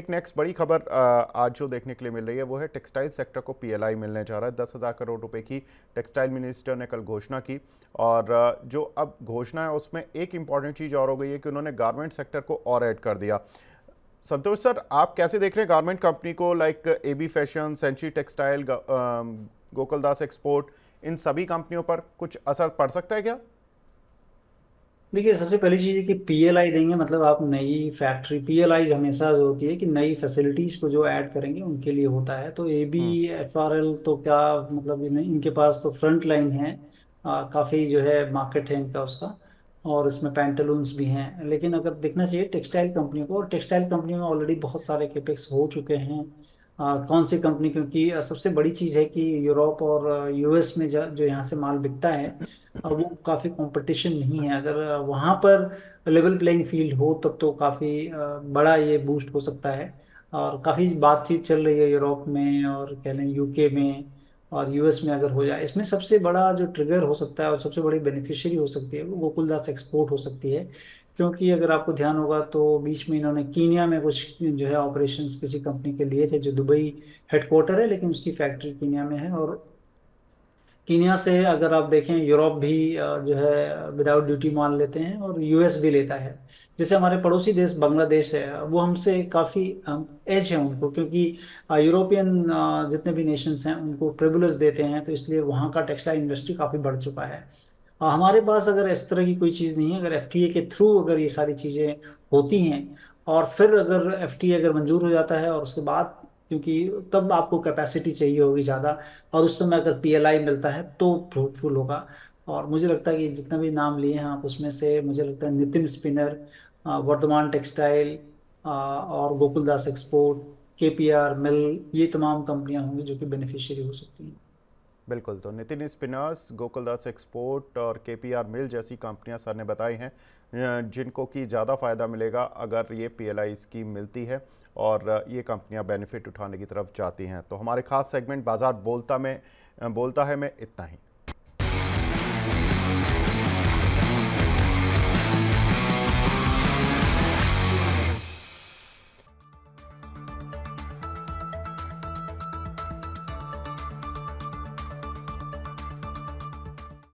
एक नेक्स्ट बड़ी खबर आज जो देखने के लिए मिल रही है वो है टेक्सटाइल सेक्टर को पीएलआई मिलने जा रहा है दस हज़ार करोड़ रुपए की टेक्सटाइल मिनिस्टर ने कल घोषणा की और जो अब घोषणा है उसमें एक इम्पॉर्टेंट चीज़ और हो गई है कि उन्होंने गारमेंट सेक्टर को और ऐड कर दिया संतोष सर आप कैसे देख रहे हैं गारमेंट कंपनी को like A B fashion century textile Gokaldas export इन सभी कंपनियों पर कुछ असर पड़ सकता है क्या देखिए सबसे पहली चीज़ है कि पीएलआई देंगे मतलब आप नई फैक्ट्री पीएलआई हमेशा जो होती है कि नई फैसिलिटीज़ को जो ऐड करेंगे उनके लिए होता है तो A B F R L तो क्या मतलब इन- इनके पास तो फ्रंट लाइन है काफ़ी जो है मार्केट है इनका उसका और इसमें पैंटलून्स भी हैं लेकिन अगर देखना चाहिए टेक्सटाइल कंपनियों को और टेक्सटाइल कंपनियों में ऑलरेडी बहुत सारे कैपेक्स हो चुके हैं आ, कौन सी कंपनी क्योंकि सबसे बड़ी चीज़ है कि यूरोप और यूएस में जो यहाँ से माल बिकता है वो काफ़ी कंपटीशन नहीं है अगर वहाँ पर लेवल प्लेइंग फील्ड हो तब तो काफ़ी बड़ा ये बूस्ट हो सकता है और काफ़ी बातचीत चल रही है यूरोप में और कह लें यूके में और यूएस में अगर हो जाए इसमें सबसे बड़ा जो ट्रिगर हो सकता है और सबसे बड़ी बेनिफिशियरी हो सकती है वो गोकुलदास एक्सपोर्ट हो सकती है क्योंकि अगर आपको ध्यान होगा तो बीच में इन्होंने कीनिया में कुछ जो है ऑपरेशंस किसी कंपनी के लिए थे जो दुबई हेडक्वार्टर है लेकिन उसकी फैक्ट्री कीनिया में है और कीनिया से अगर आप देखें यूरोप भी जो है विदाउट ड्यूटी मान लेते हैं और यूएस भी लेता है जैसे हमारे पड़ोसी देश बांग्लादेश है वो हमसे काफ़ी एज है उनको क्योंकि यूरोपियन जितने भी नेशंस हैं उनको प्रिविलेज देते हैं तो इसलिए वहाँ का टेक्सटाइल इंडस्ट्री काफ़ी बढ़ चुका है हमारे पास अगर इस तरह की कोई चीज़ नहीं है अगर एफ के थ्रू अगर ये सारी चीज़ें होती हैं और फिर अगर एफ अगर मंजूर हो जाता है और उसके बाद क्योंकि तब आपको कैपेसिटी चाहिए होगी ज़्यादा और उस समय अगर पीएलआई मिलता है तो फ्रूटफुल होगा और मुझे लगता है कि जितने भी नाम लिए हैं आप उसमें से मुझे लगता है नितिन स्पिनर वर्धमान टेक्सटाइल और Gokuldas export K P R mill ये तमाम कंपनियां होंगी जो कि बेनिफिशियरी हो सकती हैं बिल्कुल तो नितिन स्पिनर्स गोकुलदास एक्सपोर्ट और के पी आर मिल जैसी कंपनियां सर ने बताई हैं जिनको कि ज़्यादा फ़ायदा मिलेगा अगर ये पी एल आई स्कीम मिलती है और ये कंपनियां बेनिफिट उठाने की तरफ जाती हैं तो हमारे खास सेगमेंट बाज़ार बोलता में बोलता है मैं इतना ही